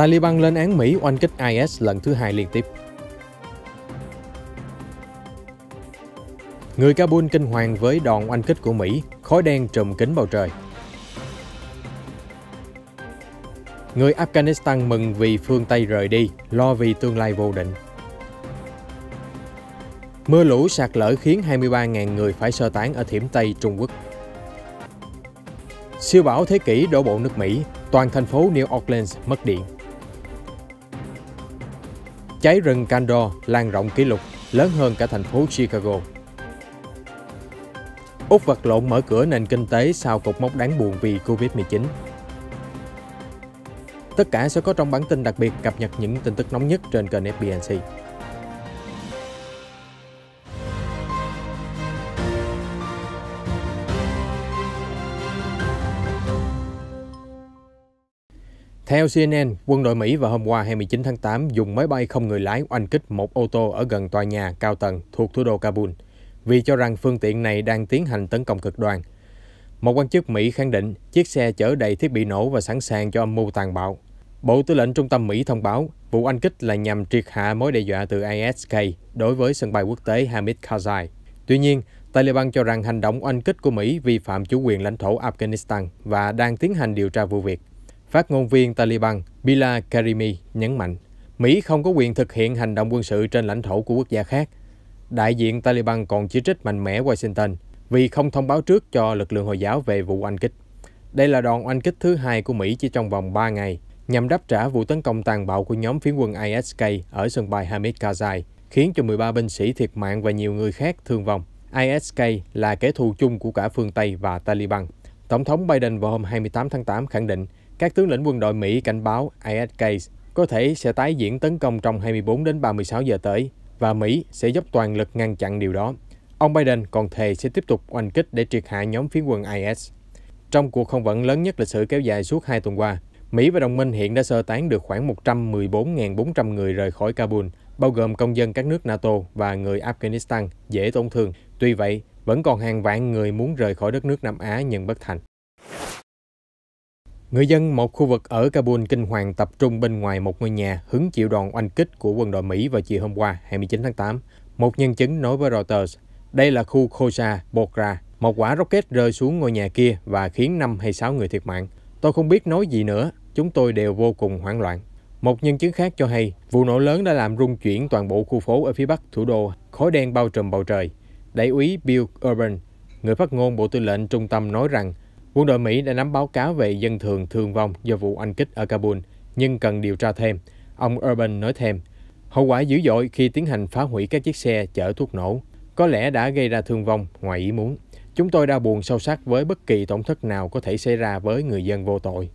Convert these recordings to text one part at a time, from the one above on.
Taliban lên án Mỹ oanh kích IS lần thứ hai liên tiếp. Người Kabul kinh hoàng với đòn oanh kích của Mỹ, khói đen trùm kính bầu trời. Người Afghanistan mừng vì phương Tây rời đi, lo vì tương lai vô định. Mưa lũ sạt lở khiến 23.000 người phải sơ tán ở thiểm Tây Trung Quốc. Siêu bão thế kỷ đổ bộ nước Mỹ, toàn thành phố New Orleans mất điện. Cháy rừng Kando lan rộng kỷ lục, lớn hơn cả thành phố Chicago. Úc vật lộn mở cửa nền kinh tế sau cột mốc đáng buồn vì Covid-19. Tất cả sẽ có trong bản tin đặc biệt cập nhật những tin tức nóng nhất trên kênh FBNC. Theo CNN, quân đội Mỹ vào hôm qua 29 tháng 8 dùng máy bay không người lái oanh kích một ô tô ở gần tòa nhà cao tầng thuộc thủ đô Kabul, vì cho rằng phương tiện này đang tiến hành tấn công cực đoan. Một quan chức Mỹ khẳng định chiếc xe chở đầy thiết bị nổ và sẵn sàng cho âm mưu tàn bạo. Bộ Tư lệnh Trung tâm Mỹ thông báo vụ oanh kích là nhằm triệt hạ mối đe dọa từ ISK đối với sân bay quốc tế Hamid Karzai. Tuy nhiên, Taliban cho rằng hành động oanh kích của Mỹ vi phạm chủ quyền lãnh thổ Afghanistan và đang tiến hành điều tra vụ việc. Phát ngôn viên Taliban Bila Karimi nhấn mạnh, Mỹ không có quyền thực hiện hành động quân sự trên lãnh thổ của quốc gia khác. Đại diện Taliban còn chỉ trích mạnh mẽ Washington vì không thông báo trước cho lực lượng Hồi giáo về vụ oanh kích. Đây là đòn oanh kích thứ hai của Mỹ chỉ trong vòng 3 ngày, nhằm đáp trả vụ tấn công tàn bạo của nhóm phiến quân ISK ở sân bay Hamid Karzai, khiến cho 13 binh sĩ thiệt mạng và nhiều người khác thương vong. ISK là kẻ thù chung của cả phương Tây và Taliban. Tổng thống Biden vào hôm 28 tháng 8 khẳng định các tướng lĩnh quân đội Mỹ cảnh báo ISK có thể sẽ tái diễn tấn công trong 24 đến 36 giờ tới và Mỹ sẽ dốc toàn lực ngăn chặn điều đó. Ông Biden còn thề sẽ tiếp tục oanh kích để triệt hạ nhóm phiến quân IS. Trong cuộc không vận lớn nhất lịch sử kéo dài suốt hai tuần qua, Mỹ và đồng minh hiện đã sơ tán được khoảng 114.400 người rời khỏi Kabul, bao gồm công dân các nước NATO và người Afghanistan dễ tổn thương. Tuy vậy, vẫn còn hàng vạn người muốn rời khỏi đất nước Nam Á nhưng bất thành. Người dân một khu vực ở Kabul kinh hoàng tập trung bên ngoài một ngôi nhà hứng chịu đòn oanh kích của quân đội Mỹ vào chiều hôm qua 29 tháng 8. Một nhân chứng nói với Reuters, đây là khu Khosa, Bokra. Một quả rocket rơi xuống ngôi nhà kia và khiến 5 hay 6 người thiệt mạng. Tôi không biết nói gì nữa, chúng tôi đều vô cùng hoảng loạn. Một nhân chứng khác cho hay, vụ nổ lớn đã làm rung chuyển toàn bộ khu phố ở phía bắc thủ đô, khói đen bao trùm bầu trời. Đại úy Bill Urban, người phát ngôn Bộ Tư lệnh Trung tâm nói rằng Quân đội Mỹ đã nắm báo cáo về dân thường thương vong do vụ anh kích ở Kabul, nhưng cần điều tra thêm. Ông Urban nói thêm, hậu quả dữ dội khi tiến hành phá hủy các chiếc xe chở thuốc nổ có lẽ đã gây ra thương vong ngoài ý muốn. Chúng tôi đau buồn sâu sắc với bất kỳ tổn thất nào có thể xảy ra với người dân vô tội.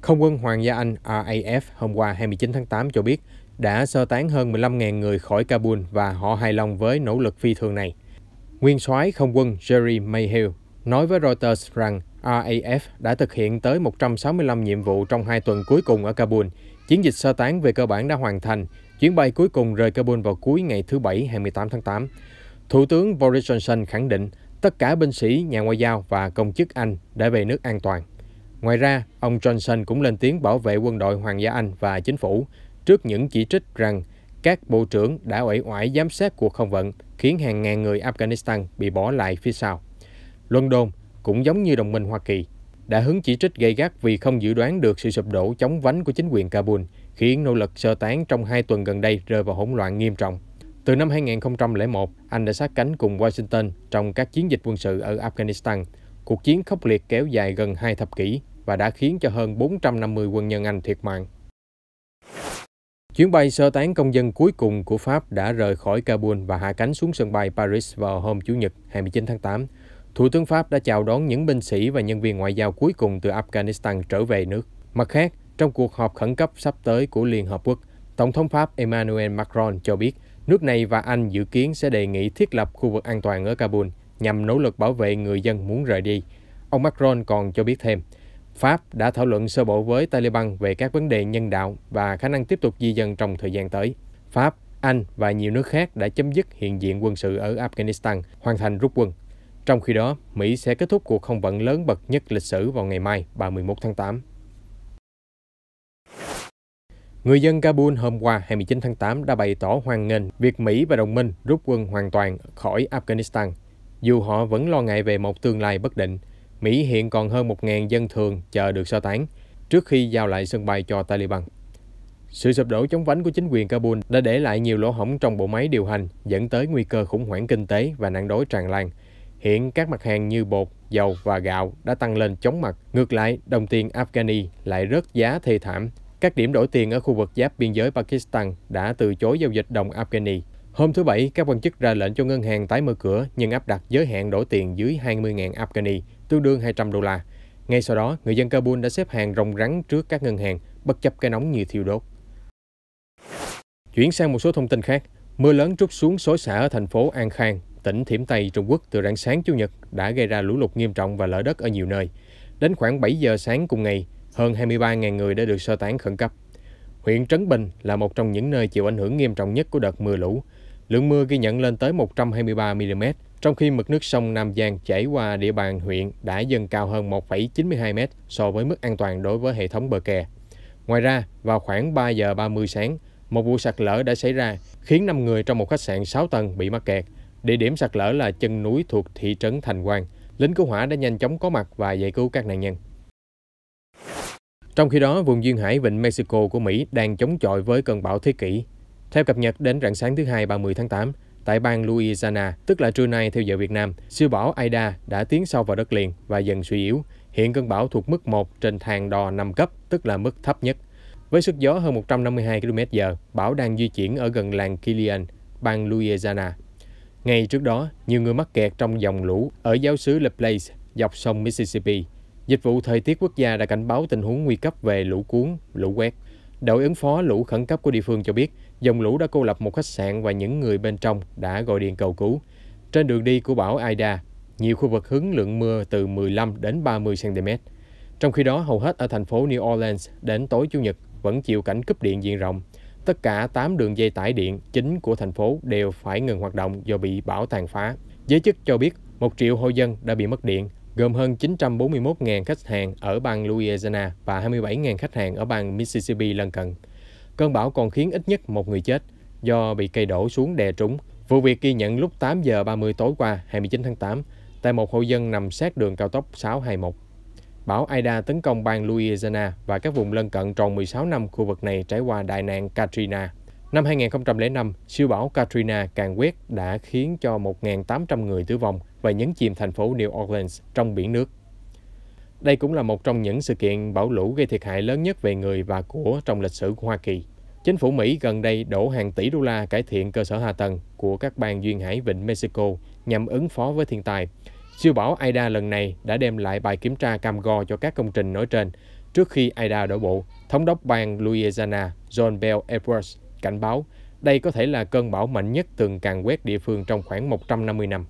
Không quân Hoàng gia Anh RAF hôm qua 29 tháng 8 cho biết đã sơ tán hơn 15.000 người khỏi Kabul và họ hài lòng với nỗ lực phi thường này. Nguyên soái không quân Jerry Mayhew nói với Reuters rằng RAF đã thực hiện tới 165 nhiệm vụ trong hai tuần cuối cùng ở Kabul. Chiến dịch sơ tán về cơ bản đã hoàn thành. Chuyến bay cuối cùng rời Kabul vào cuối ngày thứ Bảy 28 tháng 8. Thủ tướng Boris Johnson khẳng định tất cả binh sĩ, nhà ngoại giao và công chức Anh đã về nước an toàn. Ngoài ra, ông Johnson cũng lên tiếng bảo vệ quân đội Hoàng gia Anh và chính phủ trước những chỉ trích rằng các bộ trưởng đã ủy oải giám sát cuộc không vận, khiến hàng ngàn người Afghanistan bị bỏ lại phía sau. London cũng giống như đồng minh Hoa Kỳ đã hứng chỉ trích gây gắt vì không dự đoán được sự sụp đổ chống vánh của chính quyền Kabul, khiến nỗ lực sơ tán trong hai tuần gần đây rơi vào hỗn loạn nghiêm trọng. Từ năm 2001, Anh đã sát cánh cùng Washington trong các chiến dịch quân sự ở Afghanistan. Cuộc chiến khốc liệt kéo dài gần hai thập kỷ và đã khiến cho hơn 450 quân nhân Anh thiệt mạng. Chuyến bay sơ tán công dân cuối cùng của Pháp đã rời khỏi Kabul và hạ cánh xuống sân bay Paris vào hôm Chủ nhật 29 tháng 8. Thủ tướng Pháp đã chào đón những binh sĩ và nhân viên ngoại giao cuối cùng từ Afghanistan trở về nước. Mặt khác, trong cuộc họp khẩn cấp sắp tới của Liên Hợp Quốc, Tổng thống Pháp Emmanuel Macron cho biết nước này và Anh dự kiến sẽ đề nghị thiết lập khu vực an toàn ở Kabul nhằm nỗ lực bảo vệ người dân muốn rời đi. Ông Macron còn cho biết thêm, Pháp đã thảo luận sơ bộ với Taliban về các vấn đề nhân đạo và khả năng tiếp tục di dân trong thời gian tới. Pháp, Anh và nhiều nước khác đã chấm dứt hiện diện quân sự ở Afghanistan, hoàn thành rút quân. Trong khi đó, Mỹ sẽ kết thúc cuộc không vận lớn bậc nhất lịch sử vào ngày mai 31 tháng 8. Người dân Kabul hôm qua 29 tháng 8 đã bày tỏ hoan nghênh việc Mỹ và đồng minh rút quân hoàn toàn khỏi Afghanistan. Dù họ vẫn lo ngại về một tương lai bất định, Mỹ hiện còn hơn 1.000 dân thường chờ được sơ tán trước khi giao lại sân bay cho Taliban. Sự sụp đổ chống vánh của chính quyền Kabul đã để lại nhiều lỗ hổng trong bộ máy điều hành, dẫn tới nguy cơ khủng hoảng kinh tế và nạn đói tràn lan. Hiện các mặt hàng như bột, dầu và gạo đã tăng lên chóng mặt. Ngược lại, đồng tiền Afghani lại rớt giá thê thảm. Các điểm đổi tiền ở khu vực giáp biên giới Pakistan đã từ chối giao dịch đồng Afghani. Hôm thứ Bảy, các quan chức ra lệnh cho ngân hàng tái mở cửa nhưng áp đặt giới hạn đổi tiền dưới 20.000 Afghani, tương đương 200 đô la. Ngay sau đó, người dân Kabul đã xếp hàng rồng rắn trước các ngân hàng, bất chấp cái nóng như thiêu đốt. Chuyển sang một số thông tin khác, mưa lớn trút xuống xối xả ở thành phố An Khang, tỉnh Thiểm Tây, Trung Quốc từ rạng sáng Chủ nhật đã gây ra lũ lụt nghiêm trọng và lở đất ở nhiều nơi. Đến khoảng 7 giờ sáng cùng ngày, hơn 23.000 người đã được sơ tán khẩn cấp. Huyện Trấn Bình là một trong những nơi chịu ảnh hưởng nghiêm trọng nhất của đợt mưa lũ. Lượng mưa ghi nhận lên tới 123 mm, trong khi mực nước sông Nam Giang chảy qua địa bàn huyện đã dâng cao hơn 1,92 m so với mức an toàn đối với hệ thống bờ kè. Ngoài ra, vào khoảng 3 giờ 30 sáng, một vụ sạt lở đã xảy ra khiến 5 người trong một khách sạn 6 tầng bị mắc kẹt, Địa điểm sạt lở là chân núi thuộc thị trấn Thành Quang. Lính cứu hỏa đã nhanh chóng có mặt và giải cứu các nạn nhân. Trong khi đó, vùng duyên hải vịnh Mexico của Mỹ đang chống chọi với cơn bão thế kỷ. Theo cập nhật đến rạng sáng thứ hai 30 tháng 8, tại bang Louisiana, tức là trưa nay theo giờ Việt Nam, siêu bão Ida đã tiến sâu vào đất liền và dần suy yếu. Hiện cơn bão thuộc mức 1 trên thang đo 5 cấp, tức là mức thấp nhất. Với sức gió hơn 152 km/h, bão đang di chuyển ở gần làng Killian, bang Louisiana. Ngay trước đó, nhiều người mắc kẹt trong dòng lũ ở giáo xứ Le Place dọc sông Mississippi. Dịch vụ thời tiết quốc gia đã cảnh báo tình huống nguy cấp về lũ cuốn, lũ quét. Đội ứng phó lũ khẩn cấp của địa phương cho biết, dòng lũ đã cô lập một khách sạn và những người bên trong đã gọi điện cầu cứu. Trên đường đi của bão Ida, nhiều khu vực hứng lượng mưa từ 15 đến 30 cm. Trong khi đó, hầu hết ở thành phố New Orleans đến tối Chủ nhật vẫn chịu cảnh cúp điện diện rộng. Tất cả 8 đường dây tải điện chính của thành phố đều phải ngừng hoạt động do bị bão tàn phá. Giới chức cho biết 1 triệu hộ dân đã bị mất điện, gồm hơn 941.000 khách hàng ở bang Louisiana và 27.000 khách hàng ở bang Mississippi lân cận. Cơn bão còn khiến ít nhất một người chết do bị cây đổ xuống đè trúng. Vụ việc ghi nhận lúc 8 giờ 30 tối qua 29 tháng 8 tại một hộ dân nằm sát đường cao tốc 621. Bão Ida tấn công bang Louisiana và các vùng lân cận tròn 16 năm khu vực này trải qua đại nạn Katrina. Năm 2005, siêu bão Katrina càng quét đã khiến cho 1.800 người tử vong và nhấn chìm thành phố New Orleans trong biển nước. Đây cũng là một trong những sự kiện bão lũ gây thiệt hại lớn nhất về người và của trong lịch sử của Hoa Kỳ. Chính phủ Mỹ gần đây đổ hàng tỷ đô la cải thiện cơ sở hạ tầng của các bang duyên hải vịnh Mexico nhằm ứng phó với thiên tai, Siêu bão Ida lần này đã đem lại bài kiểm tra cam go cho các công trình nói trên. Trước khi Ida đổ bộ, thống đốc bang Louisiana John Bell Edwards cảnh báo đây có thể là cơn bão mạnh nhất từng càng quét địa phương trong khoảng 150 năm.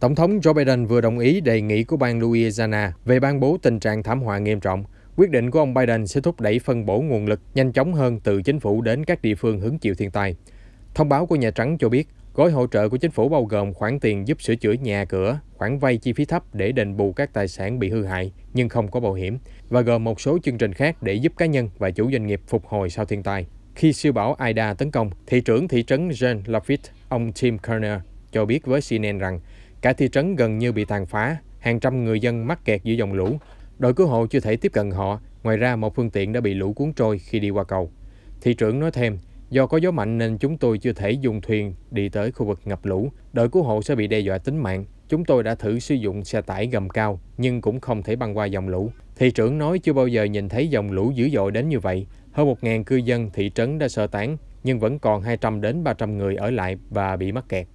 Tổng thống Joe Biden vừa đồng ý đề nghị của bang Louisiana về ban bố tình trạng thảm họa nghiêm trọng. Quyết định của ông Biden sẽ thúc đẩy phân bổ nguồn lực nhanh chóng hơn từ chính phủ đến các địa phương hứng chịu thiên tai. Thông báo của Nhà Trắng cho biết, Gói hỗ trợ của chính phủ bao gồm khoản tiền giúp sửa chữa nhà cửa, khoản vay chi phí thấp để đền bù các tài sản bị hư hại nhưng không có bảo hiểm và gồm một số chương trình khác để giúp cá nhân và chủ doanh nghiệp phục hồi sau thiên tai. Khi siêu bão Ida tấn công, thị trưởng thị trấn Jean Lafitte, ông Tim Kerner, cho biết với CNN rằng cả thị trấn gần như bị tàn phá, hàng trăm người dân mắc kẹt giữa dòng lũ. Đội cứu hộ chưa thể tiếp cận họ, ngoài ra một phương tiện đã bị lũ cuốn trôi khi đi qua cầu. Thị trưởng nói thêm, Do có gió mạnh nên chúng tôi chưa thể dùng thuyền đi tới khu vực ngập lũ. Đội cứu hộ sẽ bị đe dọa tính mạng. Chúng tôi đã thử sử dụng xe tải gầm cao nhưng cũng không thể băng qua dòng lũ. Thị trưởng nói chưa bao giờ nhìn thấy dòng lũ dữ dội đến như vậy. Hơn 1.000 cư dân thị trấn đã sơ tán nhưng vẫn còn 200 đến 300 người ở lại và bị mắc kẹt.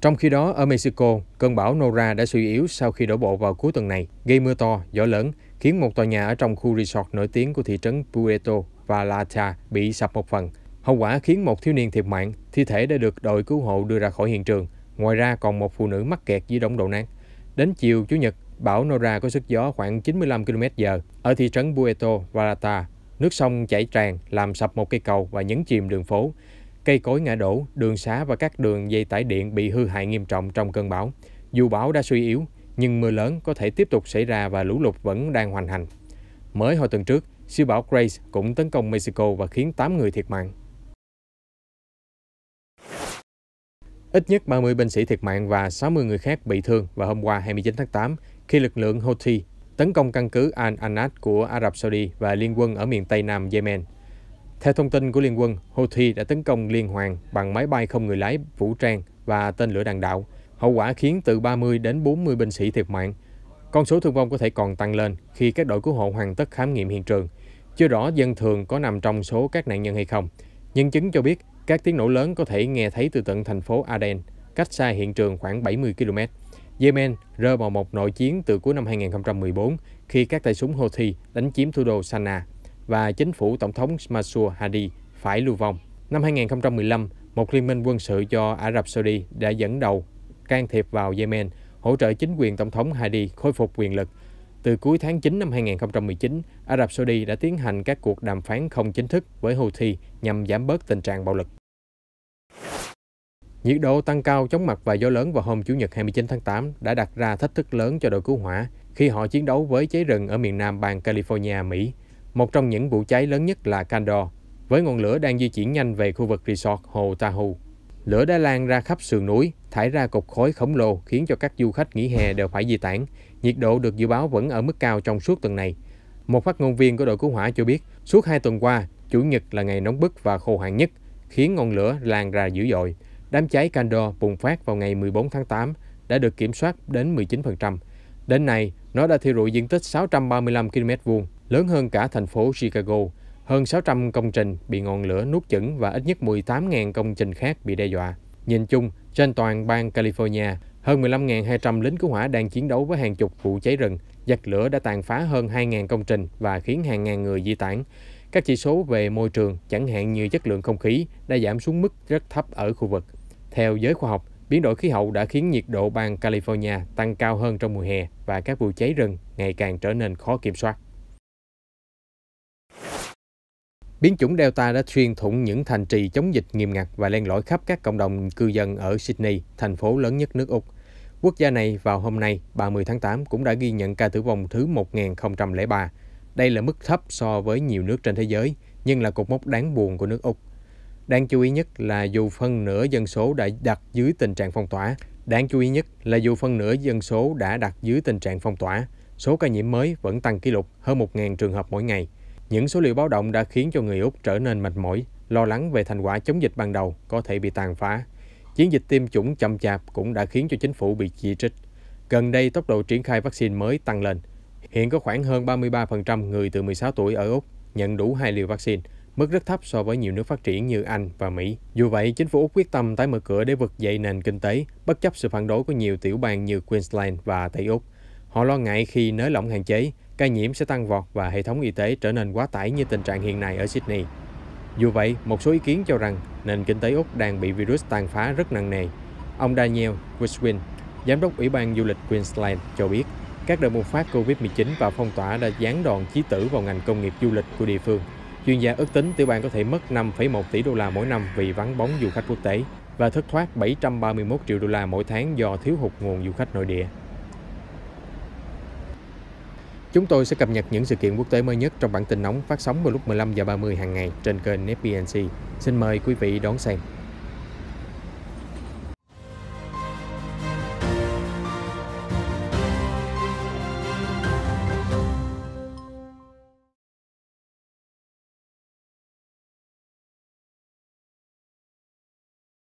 Trong khi đó, ở Mexico, cơn bão Nora đã suy yếu sau khi đổ bộ vào cuối tuần này, gây mưa to, gió lớn khiến một tòa nhà ở trong khu resort nổi tiếng của thị trấn Puerto Vallarta bị sập một phần. Hậu quả khiến một thiếu niên thiệt mạng, thi thể đã được đội cứu hộ đưa ra khỏi hiện trường. Ngoài ra còn một phụ nữ mắc kẹt dưới đống đổ nát. Đến chiều Chủ nhật, bão Nora có sức gió khoảng 95 km/h ở thị trấn Puerto Vallarta. Nước sông chảy tràn làm sập một cây cầu và nhấn chìm đường phố. Cây cối ngã đổ, đường xá và các đường dây tải điện bị hư hại nghiêm trọng trong cơn bão. Dù bão đã suy yếu, nhưng mưa lớn có thể tiếp tục xảy ra và lũ lụt vẫn đang hoành hành. Mới hồi tuần trước, siêu bão Grace cũng tấn công Mexico và khiến 8 người thiệt mạng. Ít nhất 30 binh sĩ thiệt mạng và 60 người khác bị thương vào hôm qua 29 tháng 8 khi lực lượng Houthi tấn công căn cứ Al-Anad của Ả Rập Saudi và liên quân ở miền Tây Nam Yemen. Theo thông tin của liên quân, Houthi đã tấn công liên hoàn bằng máy bay không người lái vũ trang và tên lửa đạn đạo, Hậu quả khiến từ 30 đến 40 binh sĩ thiệt mạng. Con số thương vong có thể còn tăng lên khi các đội cứu hộ hoàn tất khám nghiệm hiện trường. Chưa rõ dân thường có nằm trong số các nạn nhân hay không. Nhân chứng cho biết các tiếng nổ lớn có thể nghe thấy từ tận thành phố Aden, cách xa hiện trường khoảng 70 km. Yemen rơi vào một nội chiến từ cuối năm 2014 khi các tay súng Houthi đánh chiếm thủ đô Sanaa và chính phủ Tổng thống Mansour Hadi phải lưu vong. Năm 2015, một liên minh quân sự do Ả Rập Saudi đã dẫn đầu can thiệp vào Yemen, hỗ trợ chính quyền Tổng thống Hadi khôi phục quyền lực. Từ cuối tháng 9 năm 2019, Ả Rập Saudi đã tiến hành các cuộc đàm phán không chính thức với Houthi nhằm giảm bớt tình trạng bạo lực. Nhiệt độ tăng cao chóng mặt và gió lớn vào hôm Chủ nhật 29 tháng 8 đã đặt ra thách thức lớn cho đội cứu hỏa khi họ chiến đấu với cháy rừng ở miền nam bang California, Mỹ. Một trong những vụ cháy lớn nhất là Candor, với ngọn lửa đang di chuyển nhanh về khu vực resort Hồ Tahoe. Lửa đã lan ra khắp sườn núi, thải ra cục khối khổng lồ khiến cho các du khách nghỉ hè đều phải di tản. Nhiệt độ được dự báo vẫn ở mức cao trong suốt tuần này. Một phát ngôn viên của đội cứu hỏa cho biết, suốt hai tuần qua, Chủ nhật là ngày nóng bức và khô hạn nhất, khiến ngọn lửa lan ra dữ dội. Đám cháy Kando bùng phát vào ngày 14 tháng 8 đã được kiểm soát đến 19%. Đến nay, nó đã thiêu rụi diện tích 635 km vuông, lớn hơn cả thành phố Chicago. Hơn 600 công trình bị ngọn lửa nuốt chửng và ít nhất 18.000 công trình khác bị đe dọa. Nhìn chung, trên toàn bang California, hơn 15.200 lính cứu hỏa đang chiến đấu với hàng chục vụ cháy rừng. Giặc lửa đã tàn phá hơn 2.000 công trình và khiến hàng ngàn người di tản. Các chỉ số về môi trường, chẳng hạn như chất lượng không khí, đã giảm xuống mức rất thấp ở khu vực. Theo giới khoa học, biến đổi khí hậu đã khiến nhiệt độ bang California tăng cao hơn trong mùa hè và các vụ cháy rừng ngày càng trở nên khó kiểm soát. Biến chủng Delta đã xuyên thủng những thành trì chống dịch nghiêm ngặt và len lỏi khắp các cộng đồng cư dân ở Sydney, thành phố lớn nhất nước Úc. Quốc gia này vào hôm nay, 30 tháng 8, cũng đã ghi nhận ca tử vong thứ 1003. Đây là mức thấp so với nhiều nước trên thế giới, nhưng là cột mốc đáng buồn của nước Úc. Đáng chú ý nhất là dù phân nửa dân số đã đặt dưới tình trạng phong tỏa, đáng chú ý nhất là dù phân nửa dân số đã đặt dưới tình trạng phong tỏa, số ca nhiễm mới vẫn tăng kỷ lục hơn 1.000 trường hợp mỗi ngày – những số liệu báo động đã khiến cho người Úc trở nên mệt mỏi, lo lắng về thành quả chống dịch ban đầu có thể bị tàn phá. Chiến dịch tiêm chủng chậm chạp cũng đã khiến cho chính phủ bị chỉ trích. Gần đây, tốc độ triển khai vaccine mới tăng lên. Hiện có khoảng hơn 33% người từ 16 tuổi ở Úc nhận đủ hai liều vaccine, mức rất thấp so với nhiều nước phát triển như Anh và Mỹ. Dù vậy, chính phủ Úc quyết tâm tái mở cửa để vực dậy nền kinh tế, bất chấp sự phản đối của nhiều tiểu bang như Queensland và Tây Úc. Họ lo ngại khi nới lỏng hạn chế, ca nhiễm sẽ tăng vọt và hệ thống y tế trở nên quá tải như tình trạng hiện nay ở Sydney. Dù vậy, một số ý kiến cho rằng nền kinh tế Úc đang bị virus tàn phá rất nặng nề. Ông Daniel Wiswin, Giám đốc Ủy ban Du lịch Queensland, cho biết các đợt bùng phát COVID-19 và phong tỏa đã gián đòn chí tử vào ngành công nghiệp du lịch của địa phương. Chuyên gia ước tính tiểu bang có thể mất 5,1 tỷ đô la mỗi năm vì vắng bóng du khách quốc tế và thất thoát 731 triệu đô la mỗi tháng do thiếu hụt nguồn du khách nội địa. Chúng tôi sẽ cập nhật những sự kiện quốc tế mới nhất trong bản tin nóng phát sóng vào lúc 15 giờ 30 hàng ngày trên kênh FBNC. Xin mời quý vị đón xem.